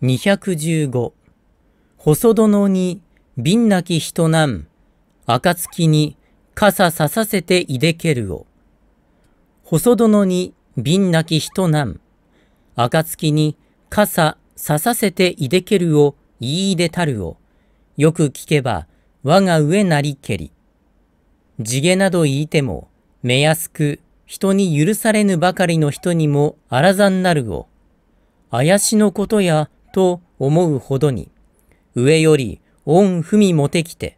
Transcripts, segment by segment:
215細殿に瓶なき人なん暁に傘ささせていでけるを細殿に瓶なき人なん暁に傘ささせていでけるを言い出たるをよく聞けば我が上なりけり地毛など言いても目安く人に許されぬばかりの人にもあらざんなるを怪しのことやと思うほどに、上より恩文もてきて、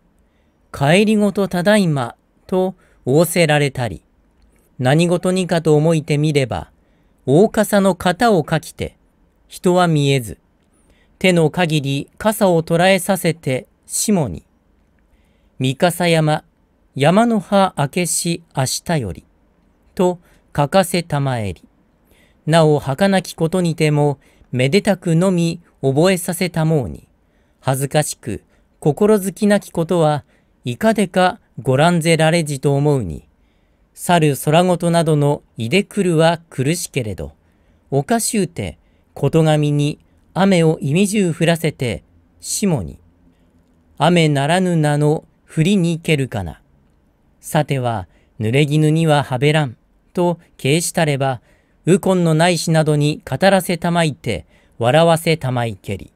帰りごとただいまと仰せられたり、何事にかと思いてみれば、大傘の型をかきて、人は見えず、手の限り傘を捉えさせて下に、三笠山、山の葉明けし明日より、と書かせたまえり、なお儚きことにてもめでたくのみ覚えさせたもうに、恥ずかしく心づきなきことはいかでかご覧ぜられじと思うに、去る空となどのいでくるは苦しけれど、おかしゅうて、ことがみに雨を意味じゅう降らせて、しもに、雨ならぬ名の降りにけるかな。さては、濡れ衣にははべらん、と敬したれば、ウコンのないしなどに語らせたまいて、笑わせたまいけり。